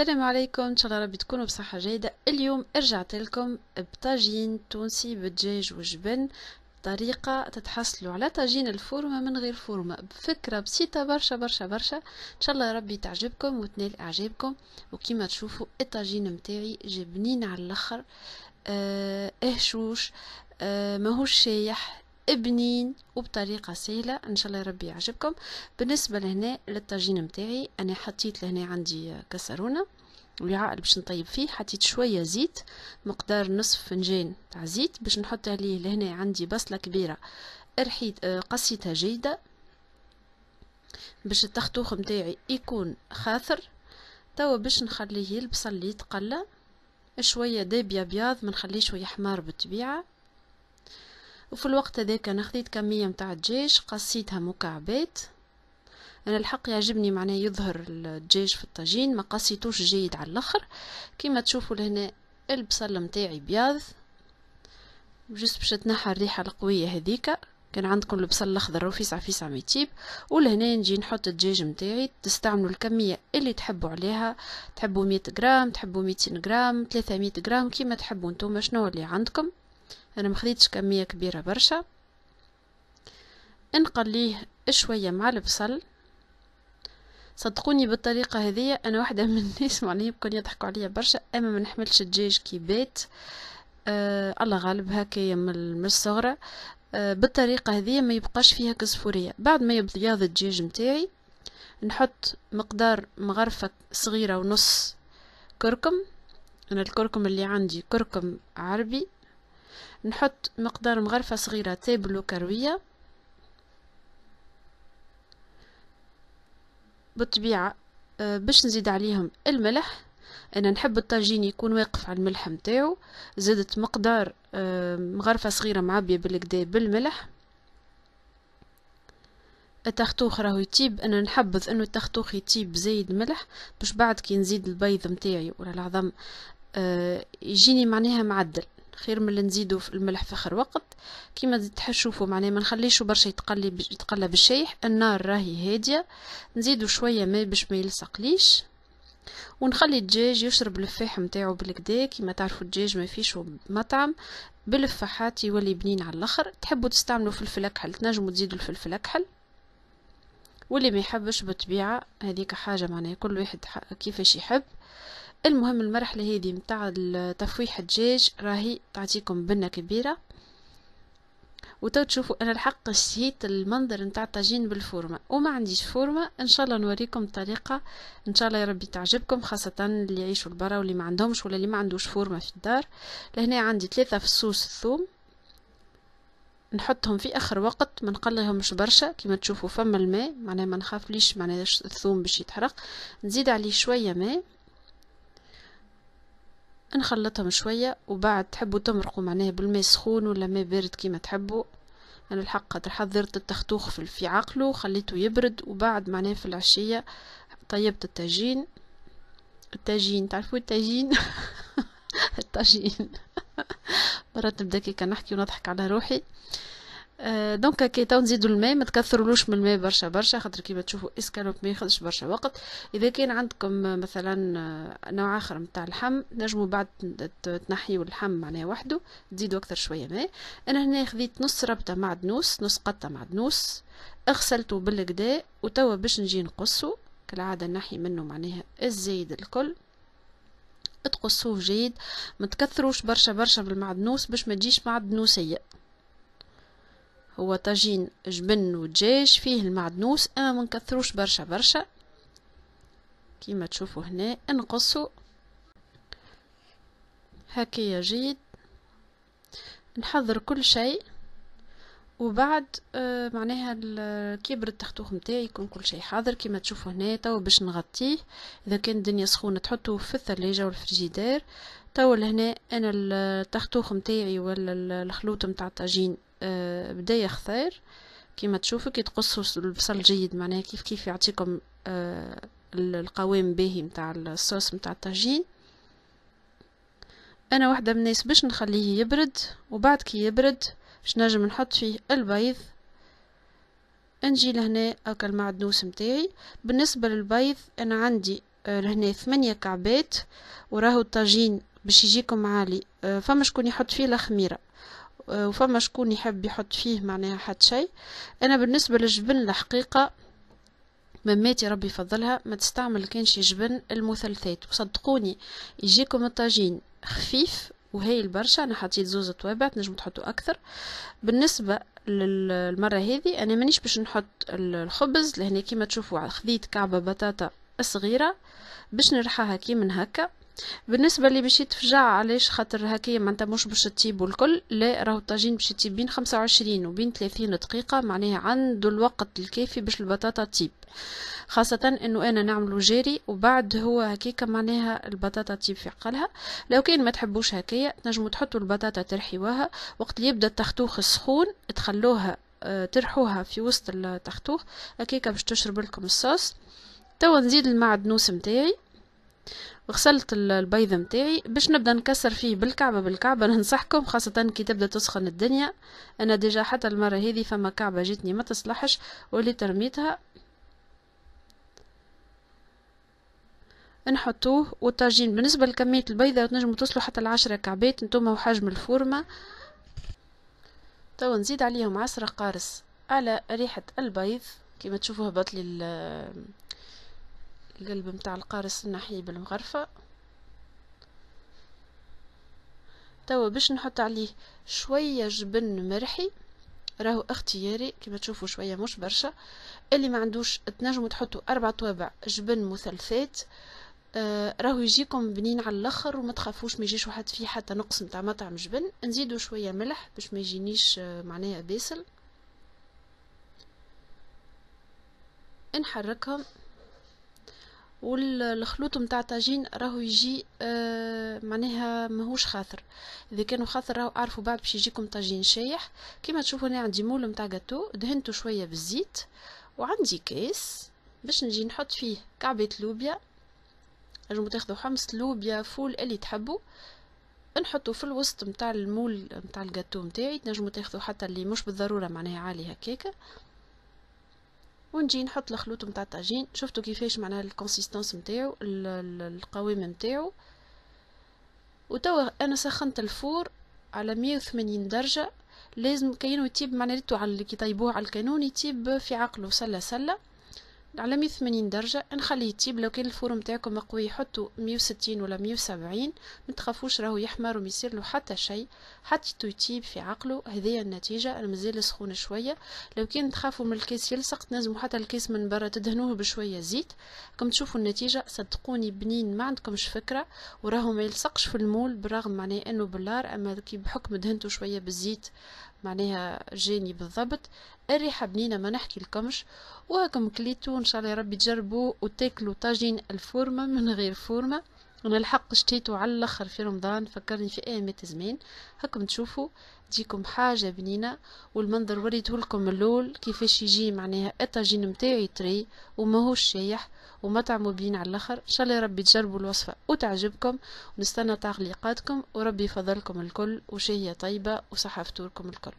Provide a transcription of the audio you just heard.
السلام عليكم ان شاء الله ربي تكونوا بصحه جيده اليوم رجعت لكم بطاجين تونسي بالدجاج وجبن طريقة تتحصلوا على طاجين الفورمة من غير فورمة بفكرة بسيطة برشا برشا برشا إن شاء الله ربي تعجبكم وتنال إعجابكم وكما تشوفوا الطاجين متاعي جبنين على الأخر آه هشوش آه ماهوش شايح بنين وبطريقة سهلة ان شاء الله ربي يعجبكم بالنسبة لهنا للطاجين متاعي انا حطيت لهنا عندي كسرونة وعاء باش نطيب فيه حطيت شوية زيت مقدار نصف فنجان تاع زيت باش نحط عليه لهنا عندي بصلة كبيرة رحيت آه، قصيتها جيدة باش التختوخ متاعي يكون خاثر توا باش نخليه البصل يتقلى شوية دابية بياض ما نخليه شوية حمار بالطبيعة وفي الوقت هذاك انا خديت كميه نتاع دجاج قصيتها مكعبات انا الحق يعجبني معناه يظهر الدجاج في الطاجين ما قصيتوش جيد على الاخر كيما تشوفوا لهنا البصل نتاعي بياض جست باش تنحى الريحه القويه هذيك كان عندكم البصل الاخضر رفيس عفيس عم ميتيب ولهنا نجي نحط الدجاج نتاعي تستعملوا الكميه اللي تحبوا عليها تحبوا 100 غرام تحبوا 200 غرام 300 غرام كيما تحبوا نتوما شنو اللي عندكم انا ما خديتش كميه كبيره برشا نقليه شويه مع البصل صدقوني بالطريقه هذه انا واحده من الناس معناها يمكن يضحكوا عليا برشا اما ما نحملش الدجاج كي بيت آه الله غالب هكايا من الصغرى آه بالطريقه هذه ما يبقاش فيها كزفوريه بعد ما يبيض الدجاج متاعي نحط مقدار مغرفه صغيره ونص كركم انا الكركم اللي عندي كركم عربي نحط مقدار مغرفة صغيرة تابلو كروية بالطبيعة آه، باش نزيد عليهم الملح انا نحب الطاجين يكون واقف على الملح متاعو زدت مقدار آه، مغرفة صغيرة معبية بالكدا بالملح التختوخ راهو يطيب انا نحبذ انه التختوخ يطيب زايد ملح باش بعد كي نزيد البيض متاعي ولا العظم آه، يجيني معناها معدل خير من اللي نزيدو في الملح في اخر وقت كيما تحشوفو معناه ما نخليش برشا يتقلي يتقلى بالشيح النار راهي هاديه نزيدو شويه ماء باش ما يلصقليش ونخلي الدجاج يشرب الفاح نتاعو بالكدا كيما تعرفوا الدجاج ما فيش مطعم بالفاحات يولي بنين على الاخر تحبوا تستعملوا فلفل اكحل تنجموا تزيدوا الفلفل اكحل واللي ما يحبش بالطبيعه هذيك حاجه معناها كل واحد كيفاش يحب المهم المرحلة هذه نتاع تفويح الدجاج راهي تعطيكم بنة كبيرة وتو تشوفوا انا الحق شهيت المنظر نتاع الطاجين بالفورمه وما عنديش فورمه ان شاء الله نوريكم طريقه ان شاء الله يا ربي تعجبكم خاصه اللي يعيشوا برا واللي ما عندهمش ولا اللي ما عندوش فورمه في الدار لهنا عندي ثلاثه فصوص الثوم نحطهم في اخر وقت ما نقليهمش برشا كما تشوفوا فما الماء معناها ما نخافليش معناها الثوم باش يتحرق نزيد عليه شويه ماء نخلطهم شوية وبعد تحبوا تمرقوا معناها بالماء سخون ولا ماء بارد كيما تحبوا أنا الحق خاطر حضرت التختوخ في عقله خليته يبرد وبعد معناه في العشية طيبت الطاجين الطاجين تعرفوا الطاجين الطاجين مرات نبدا كي نحكي ونضحك على روحي آه، دونك كي تاو نزيدو الماء ما تكثرولوش من الماء برشا برشا خاطر كيما تشوفوا اسكالوب ما ياخذش برشا وقت اذا كان عندكم مثلا آه، نوع اخر نتاع اللحم نجموا بعد تنحيو اللحم معناه وحده تزيدوا اكثر شويه ماء انا هنا خذيت نص ربطه معدنوس نص قطه معدنوس اغسلته بالقدا وتوا باش نجي نقصه كالعاده نحي منه معناها الزايد الكل تقصوه جيد ما تكثروش برشا برشا بالمعدنوس باش ما تجيش معدنوسيه هو طاجين جبن ودجاج فيه المعدنوس اما ما نكثروش برشا برشا كيما تشوفوا هنا نقصوا هكايا جيد نحضر كل شيء وبعد آه معناها كبر التختوخ متاعي يكون كل شيء حاضر كيما تشوفوا هنا تو باش نغطيه اذا كان الدنيا سخونه تحطوه في الثلاجه والفريجيدير تو لهنا انا التختوخ متاعي ولا الخلوط متاع الطاجين آه، بدا خثير كما تشوفوا كي تقصوا البصل جيد معناها كيف كيف يعطيكم آه، القوام باهي متاع الصوص متاع الطاجين انا واحدة من الناس باش نخليه يبرد وبعد كي يبرد باش نجم نحط فيه البيض نجي لهنا هكا المعدنوس متاعي بالنسبة للبيض انا عندي آه، لهنا ثمانية كعبات وراهو الطاجين باش يجيكم عالي فما شكون يحط فيه الخميرة وفما شكون يحب يحط فيه معناها حد شيء انا بالنسبه للجبن الحقيقه مماتي ربي يفضلها ما تستعمل كانش جبن المثلثات وصدقوني يجيكم الطاجين خفيف وهايل برشا انا حطيت زوزة توابع تنجم تحطوا اكثر بالنسبه للمره هذه انا مانيش باش نحط الخبز لهنا كيما تشوفوا خذيت كعبه بطاطا صغيره باش نرحاها كي من هكا بالنسبه اللي باش يتفجع علاش خاطر هكايا انت مش باش تطيبو الكل لا راهو الطاجين باش يطيب بين 25 وبين 30 دقيقه معناها عنده الوقت الكافي باش البطاطا تطيب خاصة انه انا نعمله جاري وبعد هو هكيكا معناها البطاطا تطيب في عقلها لو كان ما تحبوش هكايا تنجموا تحطوا البطاطا ترحيوها وقت اللي يبدا التختوخ السخون تخلوها آه، ترحوها في وسط التختوخ هكاكا باش تشرب لكم الصوص توا نزيد المعدنوس متاعي غسلت البيض متاعي باش نبدا نكسر فيه بالكعبة بالكعبة ننصحكم خاصة كي تبدا تسخن الدنيا انا ديجا حتى المرة هذه فما كعبة جاتني ما تصلحش وليت رميتها نحطوه والطاجين بالنسبة لكمية البيضة تنجموا توصلوا حتى لعشرة كعبات نتوما وحجم الفورمة تو نزيد عليهم عصرة قارص على ريحة البيض كما تشوفوا هبط لي القلب متاع القارص الناحية بالمغرفة توا باش نحط عليه شوية جبن مرحي راهو اختياري كما تشوفوا شوية مش برشا اللي ما عندوش تنجموا تحطوا أربع طوابع جبن مثلثات آه، راهو يجيكم بنين على الاخر وما تخافوش ما يجيش واحد فيه حتى نقص نتاع مطعم جبن نزيدوا شويه ملح باش ما يجينيش آه، معناها باسل نحركهم والخلوط متاع الطاجين راهو يجي آه معناها ماهوش خاطر اذا كانوا خاطر راهو عارفوا بعد باش يجيكم طاجين شايح كيما تشوفوا هنا عندي مول متاع جاتو دهنته شويه بالزيت وعندي كيس باش نجي نحط فيه كعبه لوبيا نجمو تاخذوا خمس لوبيا فول اللي تحبوا نحطو في الوسط متاع المول متاع الجاتو متاعي تنجمو تاخذوا حتى اللي مش بالضروره معناها عالي هكاك ونجي نحط الخلوط نتاع الطاجين شفتوا كيفاش معناها الكونسيستانس نتاعو القوام نتاعو وتوا انا سخنت الفور على 180 درجه لازم كاينو يطيب معناته على اللي كي طيبوه على الكانون يطيب في عقله سله سله على 180 درجة نخليه يطيب لو كان الفرن متاعكم مقوي حطوا 160 ولا 170 تخافوش راهو يحمر وما يصير له حتى شيء حطيتو يطيب في عقله هذه النتيجة المزيل مازال سخون شوية لو كان تخافوا من الكيس يلصق تنزموا حتى الكيس من برا تدهنوه بشوية زيت كم تشوفوا النتيجة صدقوني بنين ما عندكمش فكرة وراهو ما يلصقش في المول بالرغم معناه انه بلار اما كي بحكم دهنته شوية بالزيت معناها جاني بالضبط الريحة بنينة ما نحكي لكمش وهكم كليتو ان شاء الله يا ربي تجربوه وتاكلوا طاجين الفورمة من غير فورمة انا الحق شتيتو على الاخر في رمضان فكرني في ايام زمان هاكم تشوفوا تجيكم حاجه بنينه والمنظر وريته لكم اللول كيفاش يجي معناها الطاجين نتاعي طري وماهوش شايح ومطعمو بين على الاخر ان شاء الله يا ربي تجربوا الوصفه وتعجبكم ونستنى تعليقاتكم وربي يفضلكم الكل وشهيه طيبه وصحه فطوركم الكل